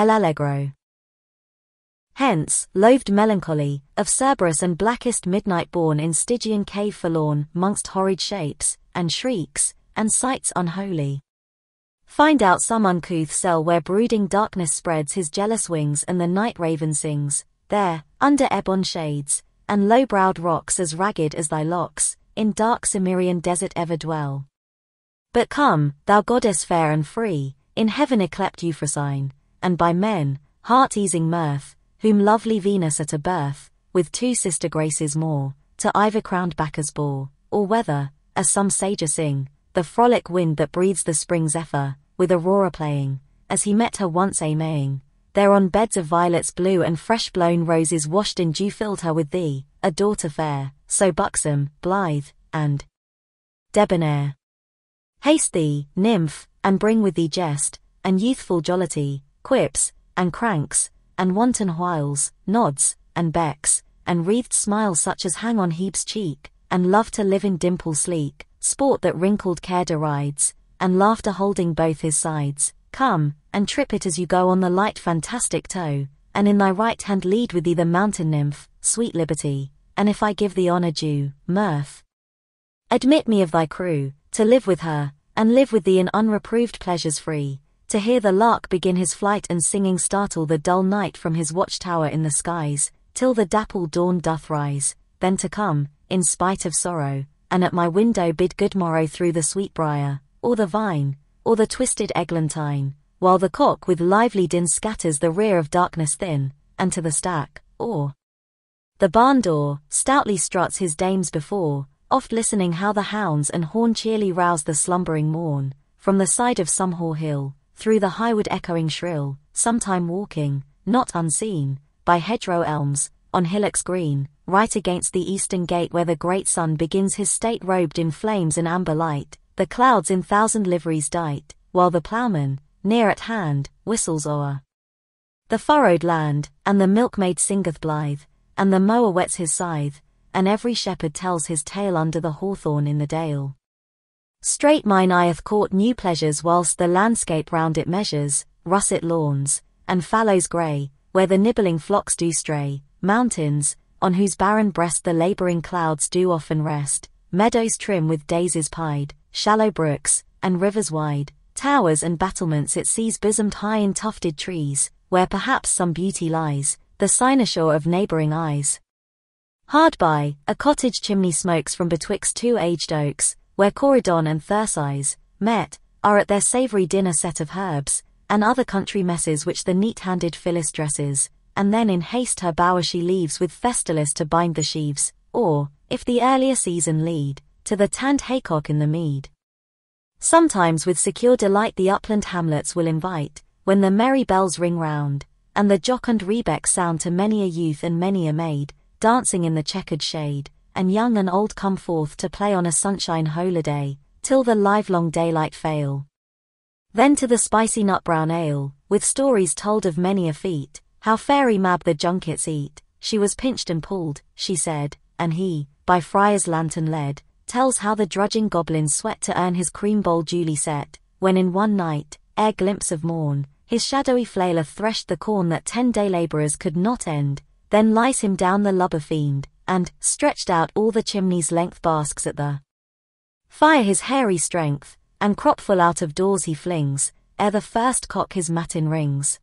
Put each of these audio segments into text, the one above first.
El Allegro. Hence, loathed melancholy, of Cerberus and blackest midnight born in Stygian cave forlorn, mongst horrid shapes, and shrieks, and sights unholy. Find out some uncouth cell where brooding darkness spreads his jealous wings and the night raven sings, there, under ebon shades, and low-browed rocks as ragged as thy locks, in dark Cimmerian desert ever dwell. But come, thou goddess fair and free, in heaven yclept Euphrosyne, and by men, heart-easing mirth, whom lovely Venus at a birth, with two sister graces more, to ivy-crowned Bacchus bore, or whether, as some sages sing, the frolic wind that breathes the spring zephyr, with Aurora playing, as he met her once aiming, there on beds of violets blue and fresh-blown roses washed in dew filled her with thee, a daughter fair, so buxom, blithe, and debonair. Haste thee, nymph, and bring with thee jest, and youthful jollity, quips, and cranks, and wanton whiles, nods, and becks, and wreathed smiles such as hang on Hebe's cheek, and love to live in dimple sleek, sport that wrinkled care derides, and laughter holding both his sides, come, and trip it as you go on the light fantastic toe, and in thy right hand lead with thee the mountain nymph, sweet liberty, and if I give thee honour due, mirth. Admit me of thy crew, to live with her, and live with thee in unreproved pleasures free, to hear the lark begin his flight and singing startle the dull night from his watchtower in the skies, till the dappled dawn doth rise, then to come, in spite of sorrow, and at my window bid good morrow through the sweetbrier, or the vine, or the twisted eglantine, while the cock with lively din scatters the rear of darkness thin, and to the stack, or the barn door, stoutly struts his dames before, oft listening how the hounds and horn cheerly rouse the slumbering morn, from the side of some hoar hill, through the highwood echoing shrill, sometime walking, not unseen, by hedgerow elms, on hillocks green, right against the eastern gate where the great sun begins his state robed in flames and amber light, the clouds in thousand liveries dight, while the ploughman, near at hand, whistles o'er. The furrowed land, and the milkmaid singeth blithe, and the mower whets his scythe, and every shepherd tells his tale under the hawthorn in the dale. Straight mine eyeth court new pleasures whilst the landscape round it measures, russet lawns, and fallows grey, where the nibbling flocks do stray, mountains, on whose barren breast the labouring clouds do often rest, meadows trim with daisies pied, shallow brooks, and rivers wide, towers and battlements it sees bosomed high in tufted trees, where perhaps some beauty lies, the cynosure of neighbouring eyes. Hard by, a cottage chimney smokes from betwixt two aged oaks, where Corydon and Thersites, met, are at their savory dinner set of herbs, and other country messes which the neat-handed Phyllis dresses, and then in haste her bower she leaves with Festalis to bind the sheaves, or, if the earlier season lead, to the tanned haycock in the mead. Sometimes with secure delight the upland hamlets will invite, when the merry bells ring round, and the jocund rebeck sound to many a youth and many a maid, dancing in the checkered shade, and young and old come forth to play on a sunshine holiday, till the livelong daylight fail. Then to the spicy nut brown ale, with stories told of many a feat, how fairy Mab the junkets eat, she was pinched and pulled, she said, and he, by friar's lantern led, tells how the drudging goblin sweat to earn his cream bowl duly set, when in one night, ere glimpse of morn, his shadowy flailer threshed the corn that ten day labourers could not end, then lies him down the lubber fiend, and stretched out all the chimney's length basks at the fire his hairy strength, and cropful out of doors he flings, ere the first cock his matin rings.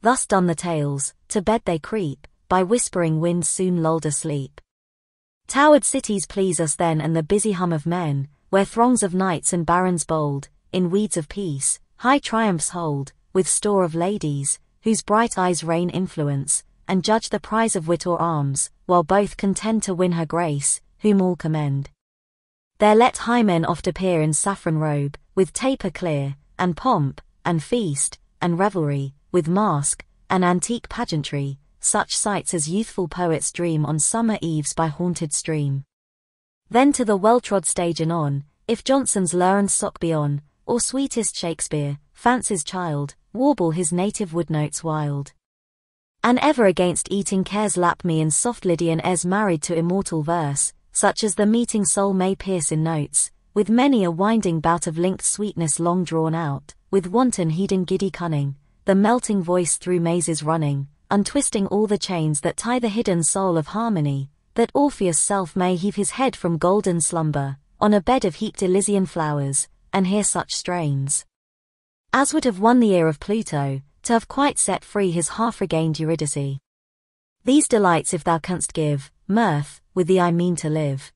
Thus done the tales, to bed they creep, by whispering winds soon lulled asleep. Towered cities please us then and the busy hum of men, where throngs of knights and barons bold, in weeds of peace, high triumphs hold, with store of ladies, whose bright eyes rain influence, and judge the prize of wit or arms, while both contend to win her grace, whom all commend. There let high men oft appear in saffron robe, with taper clear, and pomp, and feast, and revelry, with mask, and antique pageantry, such sights as youthful poets dream on summer eves by haunted stream. Then to the well-trod stage and on, if Johnson's Lawrence sock be on, or sweetest Shakespeare, fancy's child, warble his native wood notes wild and ever against eating cares lap me in soft Lydian airs married to immortal verse, such as the meeting soul may pierce in notes, with many a winding bout of linked sweetness long drawn out, with wanton heeding, giddy cunning, the melting voice through mazes running, untwisting all the chains that tie the hidden soul of harmony, that Orpheus' self may heave his head from golden slumber, on a bed of heaped Elysian flowers, and hear such strains. As would have won the ear of Pluto, to have quite set free his half-regained Eurydice. These delights if thou canst give, mirth, with thee I mean to live.